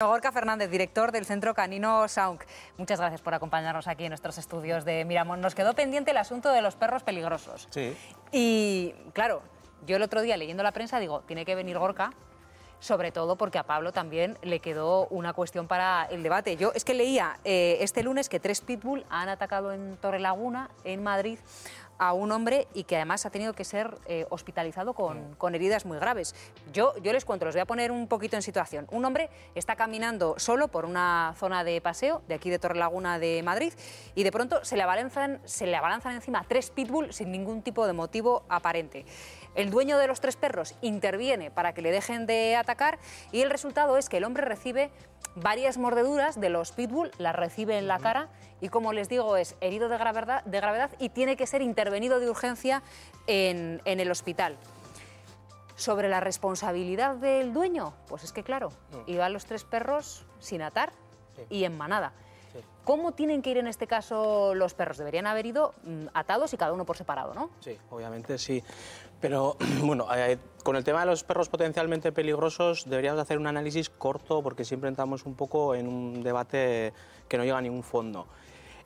Gorka Fernández, director del Centro Canino Sound. Muchas gracias por acompañarnos aquí en nuestros estudios de Miramón. Nos quedó pendiente el asunto de los perros peligrosos. Sí. Y claro, yo el otro día leyendo la prensa digo, tiene que venir Gorka sobre todo porque a Pablo también le quedó una cuestión para el debate. Yo es que leía eh, este lunes que tres pitbull han atacado en Torrelaguna, en Madrid, a un hombre y que además ha tenido que ser eh, hospitalizado con, heridas muy graves. Yo, yo les cuento, los voy a poner un poquito en situación. Un hombre está caminando solo por una zona de paseo de aquí de Torrelaguna de Madrid y de pronto se le abalanzan, se le abalanzan encima tres pitbull sin ningún tipo de motivo aparente. El dueño de los tres perros interviene para que le dejen de atacar y el resultado es que el hombre recibe varias mordeduras de los pitbull, las recibe en la cara y como les digo es herido de gravedad, y tiene que ser intervenido de urgencia en, el hospital. Sobre la responsabilidad del dueño, pues es que claro, iban los tres perros sin atar y en manada. ¿Cómo tienen que ir en este caso los perros? Deberían haber ido mm, atados y cada uno por separado, ¿no? Sí, obviamente sí. Pero bueno, eh, con el tema de los perros potencialmente peligrosos deberíamos hacer un análisis corto porque siempre entramos un poco en un debate que no llega a ningún fondo.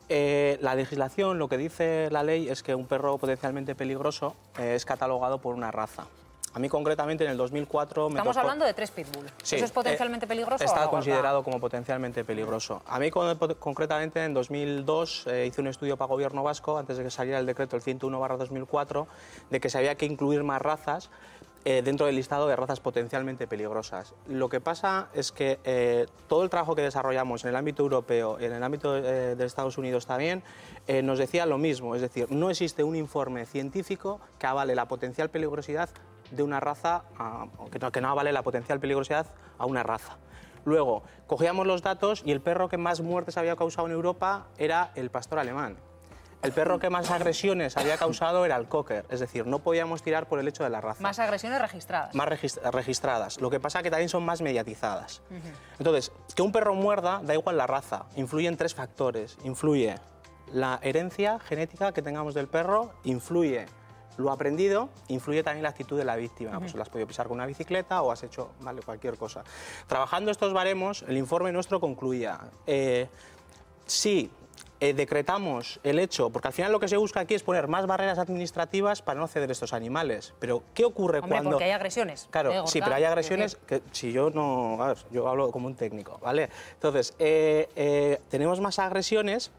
Eh, la legislación, lo que dice la ley es que un perro potencialmente peligroso eh, es catalogado por una raza. A mí concretamente en el 2004... Estamos hablando de tres pitbull. ¿Eso es eh, potencialmente peligroso? Está considerado como potencialmente peligroso. A mí concretamente en 2002 eh, hice un estudio para gobierno vasco, antes de que saliera el decreto el 101-2004, de que se había que incluir más razas eh, dentro del listado de razas potencialmente peligrosas. Lo que pasa es que todo el trabajo que desarrollamos en el ámbito europeo, ...y en el ámbito de Estados Unidos también, nos decía lo mismo, es decir, no existe un informe científico que avale la potencial peligrosidad de una raza, que, no, vale la potencial peligrosidad a una raza. Luego, cogíamos los datos y el perro que más muertes había causado en Europa era el pastor alemán. El perro que más agresiones había causado era el cocker, es decir, no podíamos tirar por el hecho de la raza. Más agresiones registradas. Más registradas. Lo que pasa que también son más mediatizadas. Entonces, que un perro muerda da igual la raza. Influyen tres factores. Influye la herencia genética que tengamos del perro, influye lo aprendido influye también la actitud de la víctima. Pues las has podido pisar con una bicicleta o has hecho vale, cualquier cosa. Trabajando estos baremos, el informe nuestro concluía. Eh, sí, eh, decretamos el hecho, porque al final lo que se busca aquí es poner más barreras administrativas para no ceder estos animales. Pero ¿qué ocurre Hombre, cuando porque hay agresiones? ¿eh, claro, sí, pero hay agresiones que si yo no, a ver, yo hablo como un técnico, ¿vale? Entonces eh, tenemos más agresiones.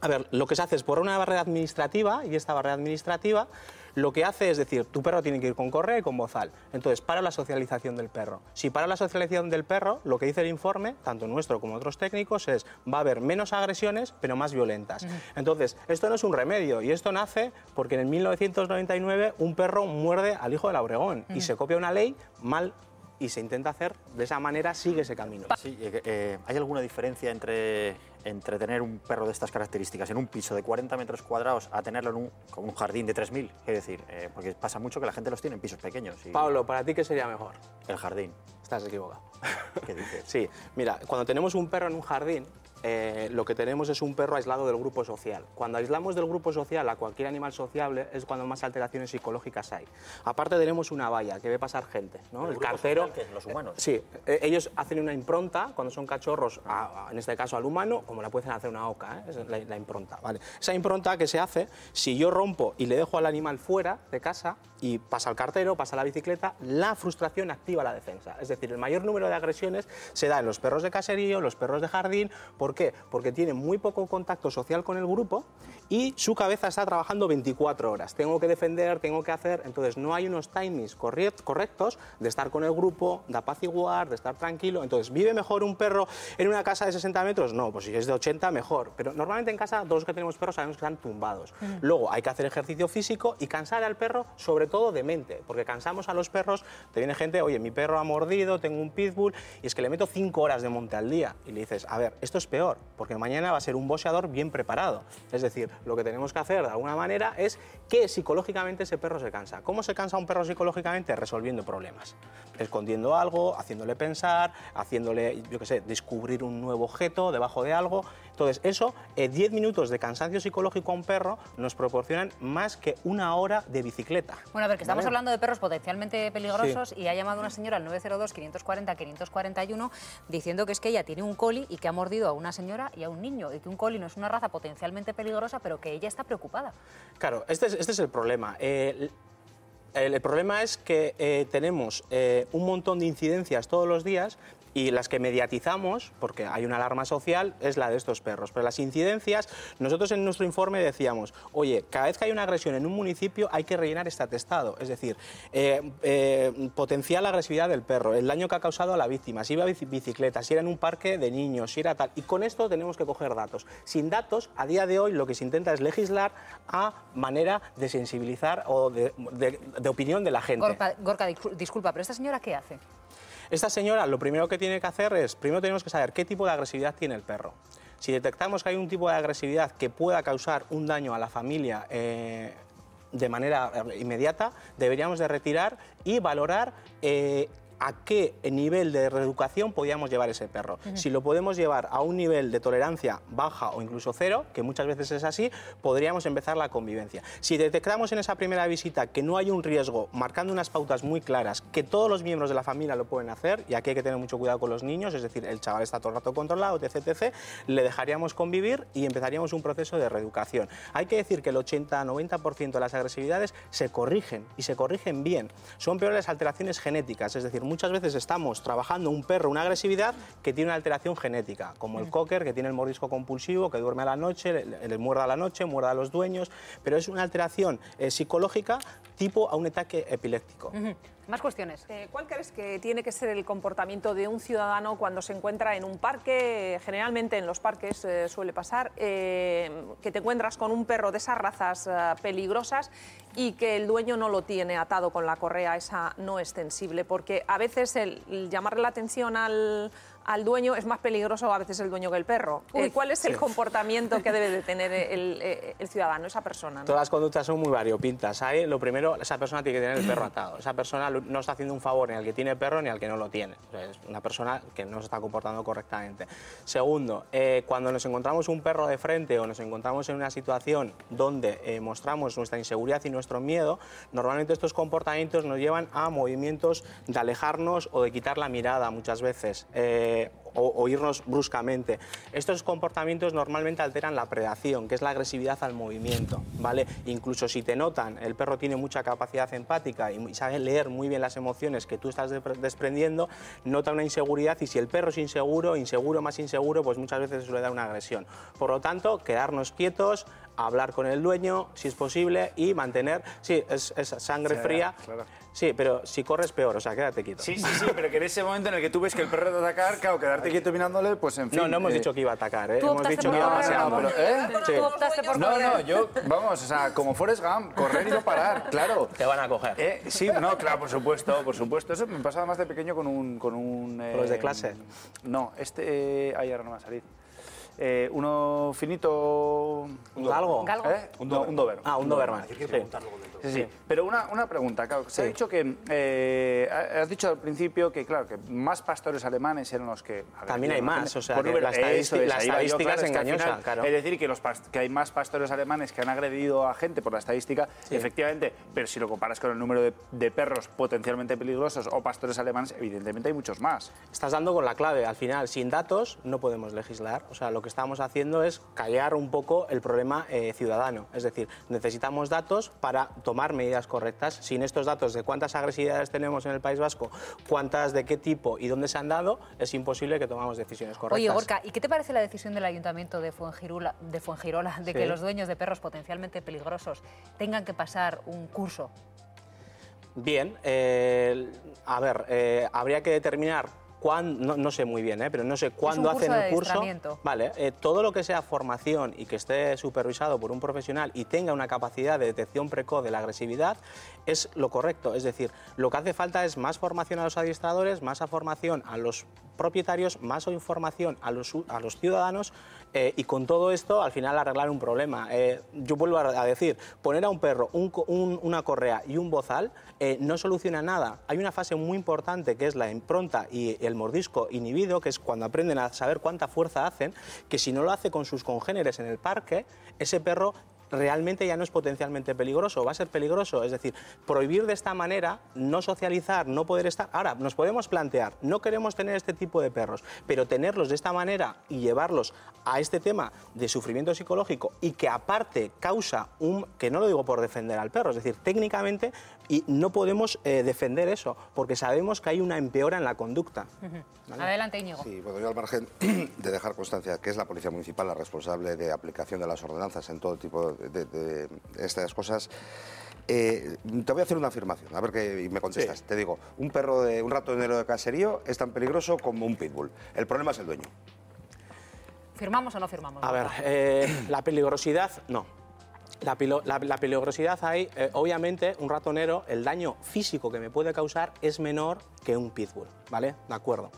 A ver, lo que se hace es poner una barrera administrativa y esta barrera administrativa lo que hace es decir, tu perro tiene que ir con correa y con bozal. Entonces, para la socialización del perro. Si para la socialización del perro, lo que dice el informe, tanto nuestro como otros técnicos, es va a haber menos agresiones, pero más violentas. Entonces, esto no es un remedio y esto nace porque en el 1999 un perro muerde al hijo del Obregón y se copia una ley mal y se intenta hacer de esa manera, sigue ese camino. Sí, eh, eh, ¿Hay alguna diferencia entre entre tener un perro de estas características en un piso de 40 metros cuadrados a tenerlo en un, jardín de 3.000? Es decir, eh, porque pasa mucho que la gente los tiene en pisos pequeños. Pablo, ¿para ti qué sería mejor? El jardín. Estás equivocado. ¿Qué dices? sí, mira, cuando tenemos un perro en un jardín, eh, lo que tenemos es un perro aislado del grupo social. Cuando aislamos del grupo social a cualquier animal sociable es cuando más alteraciones psicológicas hay. Aparte tenemos una valla que ve pasar gente, El, cartero... los humanos. sí, eh, ellos hacen una impronta cuando son cachorros, en este caso al humano, como la pueden hacer una oca, ¿eh? la, impronta, Esa impronta que se hace, si yo rompo y le dejo al animal fuera de casa y pasa el cartero, pasa la bicicleta, la frustración activa la defensa. Es decir, el mayor número de agresiones se da en los perros de caserío, los perros de jardín, por ¿Por qué? Porque tiene muy poco contacto social con el grupo y su cabeza está trabajando 24 horas. Tengo que defender, tengo que hacer, entonces no hay unos timings correctos de estar con el grupo, de apaciguar, de estar tranquilo. Entonces, ¿vive mejor un perro en una casa de 60 metros? No, pues si es de 80, mejor. Pero normalmente en casa, todos los que tenemos perros sabemos que están tumbados. Mm. Luego, hay que hacer ejercicio físico y cansar al perro, sobre todo de mente, porque cansamos a los perros, te viene gente, oye, mi perro ha mordido, tengo un pitbull, y es que le meto 5 horas de monte al día. Y le dices, a ver, esto es peor, porque mañana va a ser un boxeador bien preparado. Es decir, lo que tenemos que hacer de alguna manera es que psicológicamente ese perro se cansa. ¿Cómo se cansa un perro psicológicamente? Resolviendo problemas, escondiendo algo, haciéndole pensar, haciéndole, yo qué sé, descubrir un nuevo objeto debajo de algo. Entonces, eso, 10 eh, minutos de cansancio psicológico a un perro nos proporcionan más que una hora de bicicleta. Bueno, a ver, que estamos hablando de perros potencialmente peligrosos y ha llamado una señora al 902-540-541 diciendo que es que ella tiene un coli y que ha mordido a una señora y a un niño y que un coli no es una raza potencialmente peligrosa, pero pero que ella está preocupada. Claro, este es, este es el problema. Eh, el, problema es que eh, tenemos eh, un montón de incidencias todos los días, y las que mediatizamos, porque hay una alarma social, es la de estos perros. Pero las incidencias, nosotros en nuestro informe decíamos, oye, cada vez que hay una agresión en un municipio hay que rellenar este atestado, es decir, eh, eh agresividad del perro, el daño que ha causado a la víctima, si iba a bicicleta, si era en un parque de niños, si era tal. Y con esto tenemos que coger datos. Sin datos, a día de hoy lo que se intenta es legislar a manera de sensibilizar o de de opinión de la gente. Gorka, disculpa, pero ¿esta señora qué hace? Esta señora lo primero que tiene que hacer es, primero tenemos que saber qué tipo de agresividad tiene el perro. Si detectamos que hay un tipo de agresividad que pueda causar un daño a la familia eh, de manera eh, inmediata, deberíamos de retirar y valorar eh, a qué nivel de reeducación podíamos llevar ese perro. Si lo podemos llevar a un nivel de tolerancia baja o incluso cero, que muchas veces es así, podríamos empezar la convivencia. Si detectamos en esa primera visita que no hay un riesgo, marcando unas pautas muy claras, que todos los miembros de la familia lo pueden hacer, y aquí hay que tener mucho cuidado con los niños, es decir, el chaval está todo el rato controlado, etc., etc., le dejaríamos convivir y empezaríamos un proceso de reeducación. Hay que decir que el 80-90% de las agresividades se corrigen y se corrigen bien. Son peores alteraciones genéticas, es decir, muchas veces estamos trabajando un perro, una agresividad que tiene una alteración genética, como el mm. cocker, que tiene el mordisco compulsivo, que duerme a la noche, le, muerda a la noche, muerda a los dueños, pero es una alteración eh, psicológica tipo a un ataque epiléptico. Más cuestiones. Eh, ¿Cuál crees que tiene que ser el comportamiento de un ciudadano cuando se encuentra en un parque? Generalmente en los parques eh, suele pasar eh, que te encuentras con un perro de esas razas peligrosas y que el dueño no lo tiene atado con la correa esa no extensible, porque a veces el llamarle la atención al, al dueño es más peligroso a veces el dueño que el perro. Eh, ¿Cuál es el comportamiento que debe de tener eh, el, ciudadano, esa persona? Todas las conductas son muy variopintas. Hay Lo primero, esa persona tiene que tener el perro atado. Esa persona no está haciendo un favor ni al que tiene perro ni al que no lo tiene. es una persona que no se está comportando correctamente. Segundo, eh, cuando nos encontramos un perro de frente o nos encontramos en una situación donde mostramos nuestra inseguridad y nuestro miedo, normalmente estos comportamientos nos llevan a movimientos de alejarnos o de quitar la mirada muchas veces. Eh, o, irnos bruscamente. Estos comportamientos normalmente alteran la predación, que es la agresividad al movimiento, ¿vale? Incluso si te notan, el perro tiene mucha capacidad empática y sabe leer muy bien las emociones que tú estás desprendiendo, nota una inseguridad y si el perro es inseguro, inseguro más inseguro, pues muchas veces le da una agresión. Por lo tanto, quedarnos quietos, hablar con el dueño, si es posible, y mantener, sí, es, sangre fría. Sí, pero si corres peor, o sea, quédate quieto. Sí, sí, sí, pero que en ese momento en el que tú ves que el perro te va atacar, claro, quedarte quieto mirándole, pues en fin. No, no hemos eh, dicho que iba a atacar, ¿eh? hemos dicho que iba a pero, ¿Eh? tú optaste por no, no, yo, vamos, o sea, como Forrest Gump, correr y no parar, claro. Te van a coger. Eh, sí, no, claro, por supuesto, por supuesto. Eso me pasaba más de pequeño con un... Con un ¿Los de clase? No, este... ahí ahora no va a salir. Eh, uno finito... ¿Un galgo? Un, ¿Eh? doberman. Ah, un doberman. Sí. sí, Pero una, pregunta, claro, se ha dicho que... Eh, has dicho al principio que, claro, que más pastores alemanes eran los que... También hay más, o sea, la, este, es, engañosa. Es decir, que, los, que hay más pastores alemanes que han agredido a gente por la estadística, efectivamente, pero si lo comparas con el número de, perros potencialmente peligrosos o pastores alemanes, evidentemente hay muchos más. Estás dando con la clave, al final, sin datos no podemos legislar, o sea, lo lo que estamos haciendo es callar un poco el problema eh, ciudadano. Es decir, necesitamos datos para tomar medidas correctas. Sin estos datos de cuántas agresividades tenemos en el País Vasco, cuántas de qué tipo y dónde se han dado, es imposible que tomamos decisiones correctas. Oye, Gorka, ¿y qué te parece la decisión del Ayuntamiento de Fuengirola de, que los dueños de perros potencialmente peligrosos tengan que pasar un curso? Bien, eh, a ver, eh, habría que determinar no, sé muy bien, ¿eh? pero no sé cuándo hacen el curso. Vale, eh, todo lo que sea formación y que esté supervisado por un profesional y tenga una capacidad de detección precoz de la agresividad es lo correcto. Es decir, lo que hace falta es más formación a los administradores, más formación a los propietarios, más información a los, a los ciudadanos eh, y con todo esto al final arreglar un problema. Eh, yo vuelvo a decir, poner a un perro una correa y un bozal eh, no soluciona nada. Hay una fase muy importante que es la impronta y el mordisco inhibido, que es cuando aprenden a saber cuánta fuerza hacen, que si no lo hace con sus congéneres en el parque, ese perro realmente ya no es potencialmente peligroso, va a ser peligroso. Es decir, prohibir de esta manera, no socializar, no poder estar. Ahora, nos podemos plantear, no queremos tener este tipo de perros, pero tenerlos de esta manera y llevarlos a este tema de sufrimiento psicológico y que aparte causa un, que no lo digo por defender al perro, es decir, técnicamente y no podemos eh, defender eso, porque sabemos que hay una empeora en la conducta. Adelante, Íñigo. Sí, bueno, yo al margen de dejar constancia que es la Policía Municipal la responsable de aplicación de las ordenanzas en todo tipo de de, estas cosas. Eh, te voy a hacer una afirmación, a ver qué me contestas. Te digo, un perro de un ratonero de caserío es tan peligroso como un pitbull. El problema es el dueño. ¿Firmamos o no firmamos? A ver, eh, la peligrosidad, no. La, peligrosidad hay, eh, obviamente, un ratonero, el daño físico que me puede causar es menor que un pitbull, ¿vale? De acuerdo.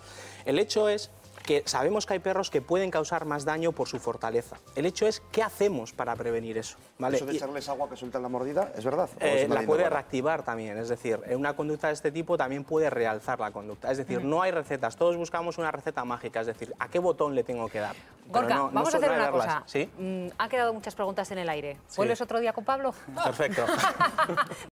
El hecho es que sabemos que hay perros que pueden causar más daño por su fortaleza. El hecho es, ¿qué hacemos para prevenir eso? ¿Vale? ¿Eso de echarles agua que en la mordida es verdad? Eh, la puede reactivar también, es decir, una conducta de este tipo también puede realzar la conducta. Es decir, no hay recetas, todos buscamos una receta mágica, es decir, ¿a qué botón le tengo que dar? Gorka, vamos a hacer una cosa. ¿Sí? Mm, han quedado muchas preguntas en el aire. ¿Vuelves otro día con Pablo? Perfecto.